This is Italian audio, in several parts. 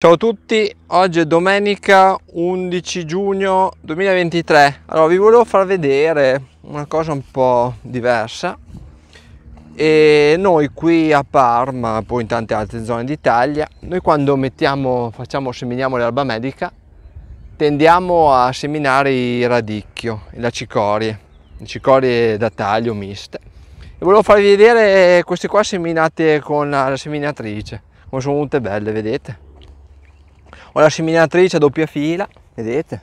Ciao a tutti, oggi è domenica 11 giugno 2023. Allora vi volevo far vedere una cosa un po' diversa. E noi qui a Parma, poi in tante altre zone d'Italia, noi quando mettiamo, facciamo, seminiamo l'erba medica, tendiamo a seminare il radicchio e la cicorie, le cicorie da taglio miste. E volevo farvi vedere queste qua seminate con la seminatrice, come sono venute belle, vedete? Ho la seminatrice a doppia fila, vedete?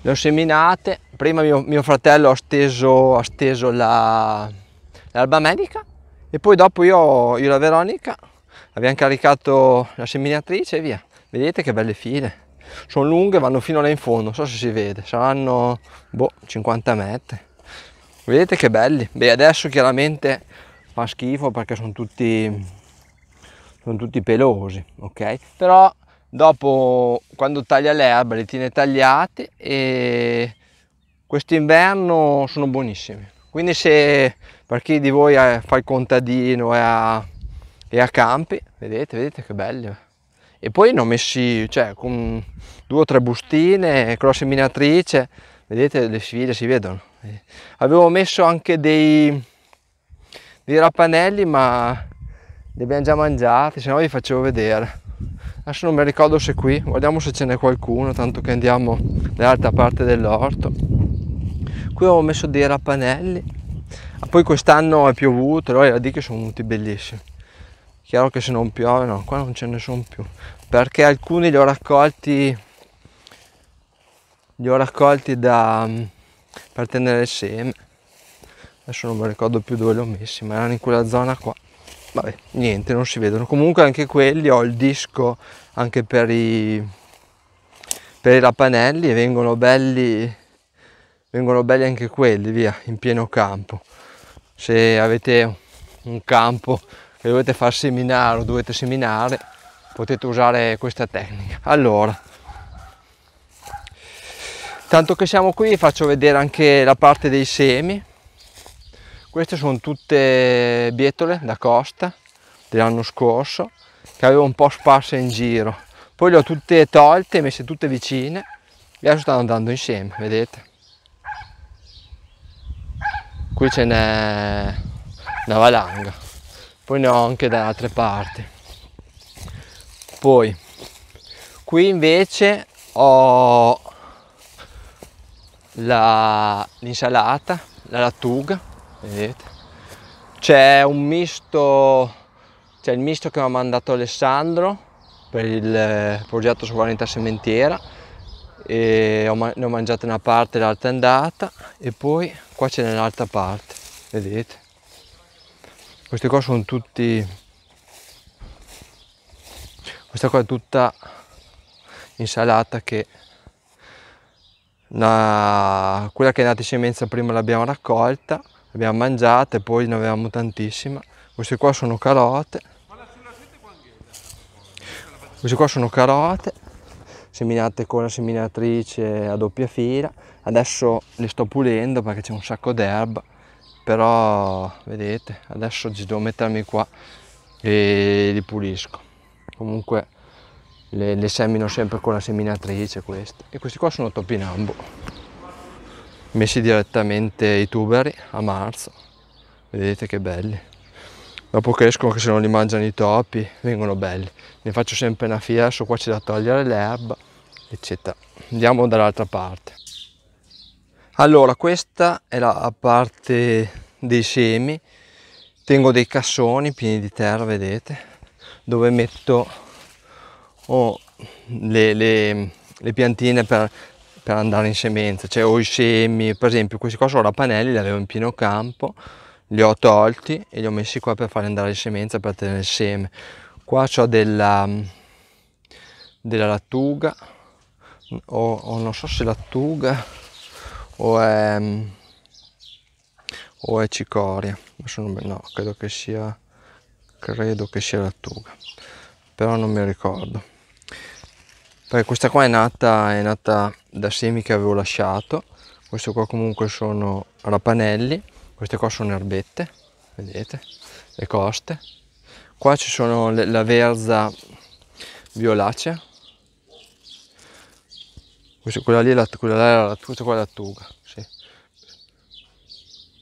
Le ho seminate, prima mio, mio fratello ha steso, ha steso la, l'erba medica e poi dopo io, io la Veronica abbiamo caricato la seminatrice e via. Vedete che belle file. Sono lunghe, vanno fino là in fondo, non so se si vede, saranno boh, 50 metri. Vedete che belli. Beh, adesso chiaramente fa schifo perché sono tutti sono tutti pelosi, ok? Però dopo quando taglia l'erba li tiene tagliati e quest'inverno sono buonissimi. Quindi se per chi di voi fa il contadino e a, e ha campi, vedete, vedete che belli. E poi ne ho messi, cioè, con due o tre bustine, con la seminatrice, vedete le sfide si vedono. Avevo messo anche dei, dei rapanelli, ma li abbiamo già mangiati, se no vi facevo vedere. Adesso non mi ricordo se qui, guardiamo se ce n'è qualcuno, tanto che andiamo dall'altra parte dell'orto. Qui ho messo dei rapanelli, ah, poi quest'anno è piovuto, allora le radiche sono venuti bellissimi. Chiaro che se non piove, no, qua non ce ne sono più, perché alcuni li ho raccolti, li ho raccolti da, mm, per tenere il seme. Adesso non mi ricordo più dove li ho messi, ma erano in quella zona qua vabbè niente non si vedono comunque anche quelli ho il disco anche per i per i rapanelli e vengono belli vengono belli anche quelli via in pieno campo se avete un campo che dovete far seminare o dovete seminare potete usare questa tecnica allora tanto che siamo qui faccio vedere anche la parte dei semi queste sono tutte bietole da costa dell'anno scorso che avevo un po' sparse in giro. Poi le ho tutte tolte, messe tutte vicine e adesso stanno andando insieme, vedete. Qui ce n'è una valanga, poi ne ho anche da altre parti. Poi qui invece ho l'insalata, la, la lattuga vedete c'è un misto c'è il misto che mi ha mandato Alessandro per il eh, progetto sovranità sementiera e ne ho mangiata una parte l'altra è andata e poi qua c'è un'altra parte vedete questi qua sono tutti questa qua è tutta insalata che una, quella che è nata in semenza prima l'abbiamo raccolta abbiamo mangiato e poi ne avevamo tantissima. Queste qua sono carote. Queste qua sono carote, seminate con la seminatrice a doppia fila. Adesso le sto pulendo perché c'è un sacco d'erba, però vedete, adesso ci devo mettermi qua e li pulisco. Comunque le, le semino sempre con la seminatrice queste. E questi qua sono topinambo messi direttamente i tuberi a marzo vedete che belli dopo crescono che se non li mangiano i topi vengono belli ne faccio sempre una fiera su qua c'è da togliere l'erba eccetera andiamo dall'altra parte allora questa è la parte dei semi tengo dei cassoni pieni di terra vedete dove metto oh, le, le, le piantine per per andare in semenza, cioè ho i semi, per esempio questi qua sono rapanelli, li avevo in pieno campo, li ho tolti e li ho messi qua per farli andare in semenza, per tenere il seme. Qua ho della, della lattuga, o, o, non so se lattuga o è, o è cicoria, non, no, credo che sia, credo che sia lattuga, però non mi ricordo perché questa qua è nata, è nata da semi che avevo lasciato questo qua comunque sono rapanelli queste qua sono erbette vedete le coste qua ci sono le, la verza violacea questa, quella lì quella là era la, questa qua è lattuga sì.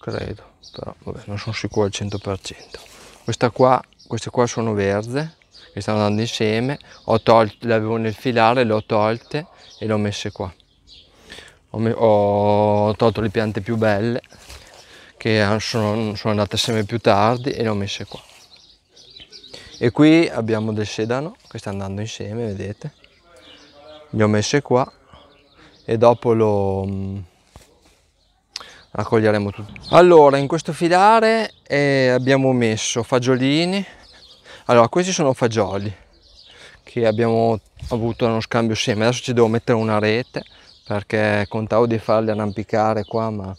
credo però vabbè, non sono sicuro al 100% questa qua queste qua sono verze che stavano andando insieme, tolto, le avevo nel filare, le ho tolte e le ho messe qua. Ho, me, ho tolto le piante più belle che sono, sono andate sempre più tardi e le ho messe qua. E qui abbiamo del sedano che sta andando insieme, vedete? Le ho messe qua e dopo lo raccoglieremo tutto. Allora, in questo filare eh, abbiamo messo fagiolini, allora questi sono fagioli che abbiamo avuto uno scambio insieme adesso ci devo mettere una rete perché contavo di farli arrampicare qua ma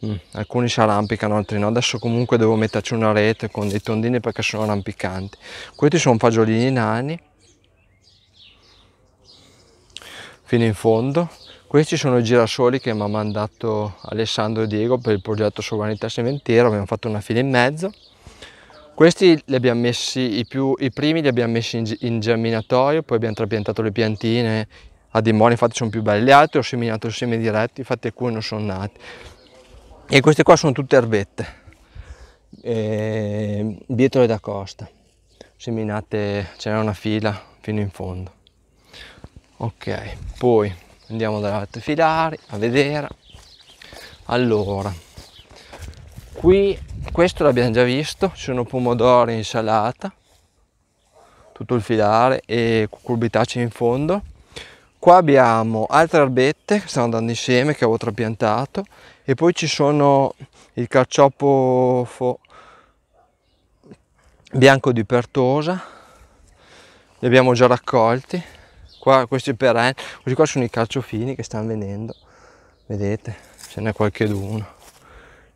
mh, mm, alcuni si arrampicano altri no adesso comunque devo metterci una rete con dei tondini perché sono arrampicanti questi sono fagiolini nani fino in fondo questi sono i girasoli che mi ha mandato Alessandro e Diego per il progetto Sovranità Sementiera abbiamo fatto una fila in mezzo questi li abbiamo messi, i, più, i primi li abbiamo messi in, in germinatorio, poi abbiamo trapiantato le piantine a dimora, infatti sono più belli. Gli altri ho seminato il seme diretto, infatti alcuni non sono nati. E queste qua sono tutte erbette, eh, dietro da costa, seminate, c'era una fila fino in fondo. Ok, poi andiamo dalle altre filari a vedere. Allora, qui questo l'abbiamo già visto, ci sono pomodori in salata, tutto il filare e cucurbitacee in fondo. Qua abbiamo altre erbette che stanno andando insieme, che avevo trapiantato, e poi ci sono il carciofo bianco di Pertosa, li abbiamo già raccolti. Qua, questi perenni, questi qua sono i carciofini che stanno venendo, vedete, ce n'è qualche d'uno,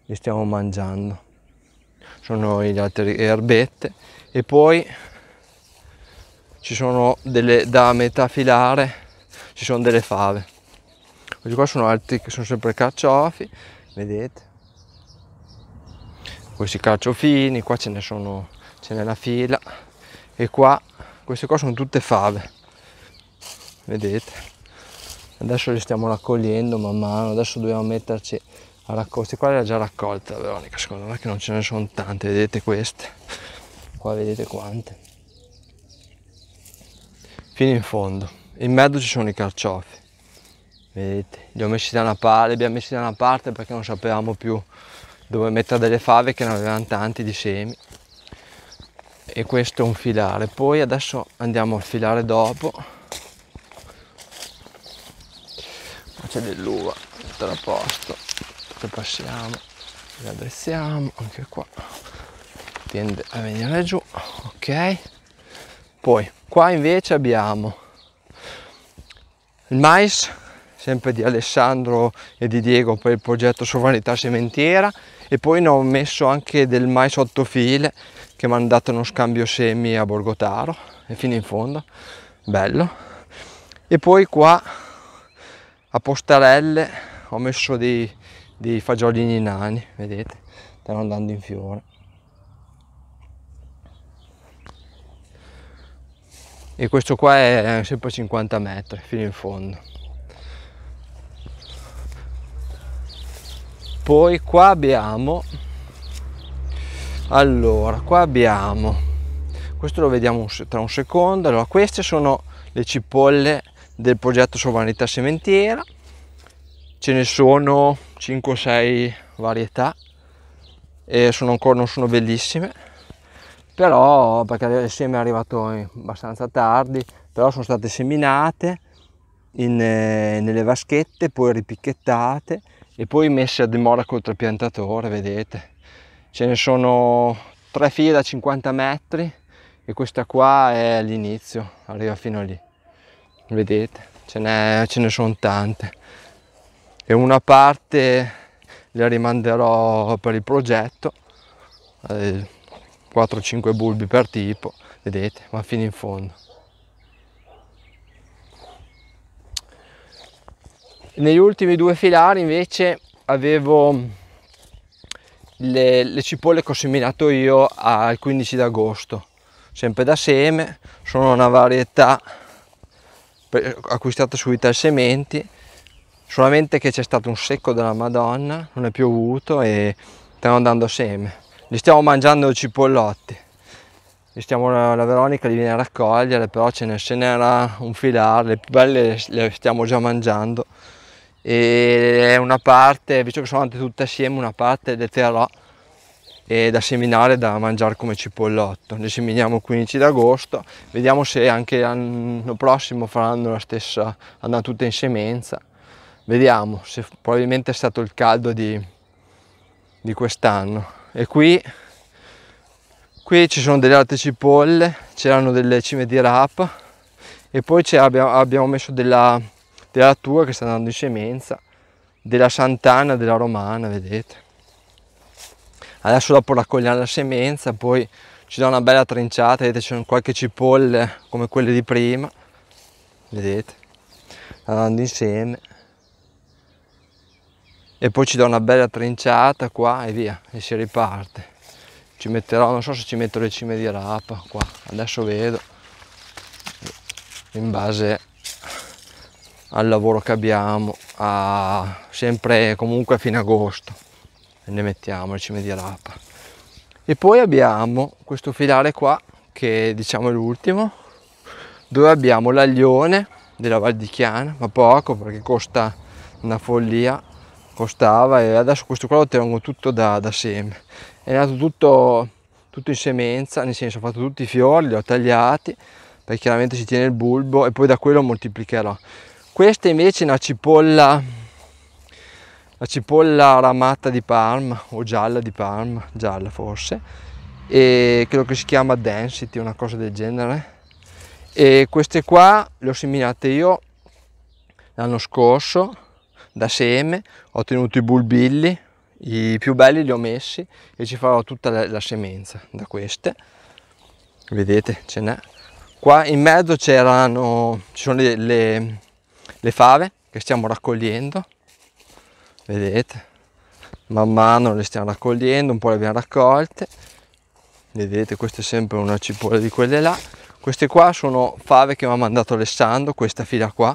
li stiamo mangiando sono le altre erbette e poi ci sono delle da metà filare ci sono delle fave questi qua sono altri che sono sempre carciofi vedete questi carciofini qua ce ne sono ce n'è la fila e qua queste qua sono tutte fave vedete adesso le stiamo raccogliendo man mano adesso dobbiamo metterci ha raccolto, qua era già raccolta Veronica, secondo me che non ce ne sono tante, vedete queste, qua vedete quante, fino in fondo, in mezzo ci sono i carciofi, vedete, li ho messi da una parte, li abbiamo messi da una parte perché non sapevamo più dove mettere delle fave che ne avevano tanti di semi e questo è un filare, poi adesso andiamo al filare dopo, qua c'è dell'uva, tutto a posto. Lo passiamo, lo addrezziamo, anche qua tende a venire giù, ok? Poi qua invece abbiamo il mais, sempre di Alessandro e di Diego per il progetto Sovranità Sementiera e poi ne ho messo anche del mais sotto file che mi hanno dato uno scambio semi a Borgotaro e fino in fondo, bello. E poi qua a Postarelle ho messo dei dei fagiolini nani, vedete, stanno andando in fiore. E questo qua è sempre 50 metri, fino in fondo. Poi qua abbiamo, allora, qua abbiamo questo lo vediamo tra un secondo allora queste sono le cipolle del progetto sovranità sementiera ce ne sono 5-6 varietà e sono ancora non sono bellissime però perché il seme è arrivato abbastanza tardi però sono state seminate in, eh, nelle vaschette poi ripicchettate e poi messe a dimora col trapiantatore vedete ce ne sono tre file da 50 metri e questa qua è l'inizio arriva fino a lì vedete ce, ce ne sono tante e una parte la rimanderò per il progetto, 4-5 eh, bulbi per tipo, vedete, ma fino in fondo. Negli ultimi due filari invece avevo le, le, cipolle che ho seminato io al 15 d'agosto, sempre da seme, sono una varietà acquistata su Ital Sementi solamente che c'è stato un secco della madonna non è piovuto e stiamo andando seme li stiamo mangiando cipollotti li stiamo, la Veronica li viene a raccogliere però ce ne, se n'era un filare le più belle le stiamo già mangiando e una parte visto che sono andate tutte assieme una parte le terrò e da seminare da mangiare come cipollotto le seminiamo il 15 d'agosto vediamo se anche l'anno prossimo faranno la stessa andranno tutte in semenza vediamo se probabilmente è stato il caldo di, di quest'anno e qui qui ci sono delle altre cipolle c'erano delle cime di rapa e poi abbiamo, messo della, della tua che sta andando in semenza della santana della romana vedete adesso dopo raccogliamo la semenza poi ci dà una bella trinciata vedete ci qualche cipolle come quelle di prima vedete andando insieme e poi ci do una bella trinciata qua e via e si riparte ci metterò non so se ci metto le cime di rapa qua adesso vedo in base al lavoro che abbiamo a, sempre comunque fino agosto e ne mettiamo le cime di rapa e poi abbiamo questo filare qua che diciamo è l'ultimo dove abbiamo l'aglione della Val di Chiana ma poco perché costa una follia costava e adesso questo qua lo tengo tutto da, da seme è nato tutto, tutto in semenza nel senso ho fatto tutti i fiori li ho tagliati perché chiaramente si tiene il bulbo e poi da quello moltiplicherò questa invece è una cipolla la cipolla ramata di Parma o gialla di Parma gialla forse e credo che si chiama density una cosa del genere e queste qua le ho seminate io l'anno scorso da seme, ho tenuto i bulbilli, i più belli li ho messi e ci farò tutta la, la semenza da queste. Vedete, ce n'è. Qua in mezzo c'erano, ci sono le, le, le fave che stiamo raccogliendo, vedete, man mano le stiamo raccogliendo, un po' le abbiamo raccolte, vedete questa è sempre una cipolla di quelle là, queste qua sono fave che mi ha mandato Alessandro, questa fila qua,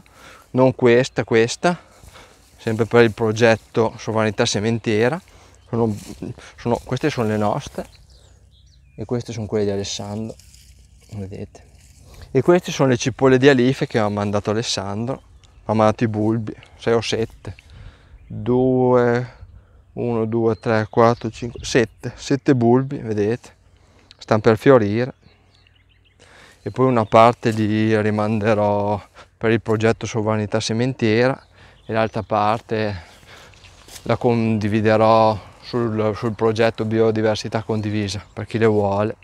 non questa, questa, sempre per il progetto Sovranità Sementiera. Sono, sono, queste sono le nostre e queste sono quelle di Alessandro, vedete. E queste sono le cipolle di alife che ha mandato Alessandro, ha mandato i bulbi, 6 o 7, 2, 1, 2, 3, 4, 5, 7, 7 bulbi, vedete, stanno per fiorire. E poi una parte li rimanderò per il progetto Sovranità Sementiera e l'altra parte la condividerò sul, sul progetto biodiversità condivisa per chi le vuole.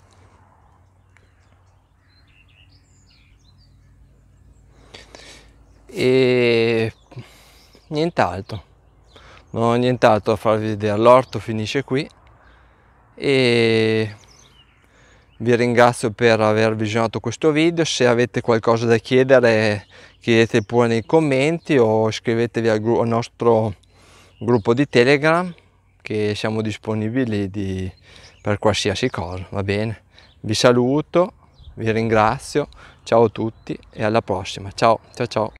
E nient'altro, non ho nient'altro da farvi vedere, l'orto finisce qui e vi ringrazio per aver visionato questo video se avete qualcosa da chiedere chiedete pure nei commenti o iscrivetevi al, gru al nostro gruppo di Telegram che siamo disponibili di, per qualsiasi cosa, va bene? Vi saluto, vi ringrazio, ciao a tutti e alla prossima, ciao ciao ciao!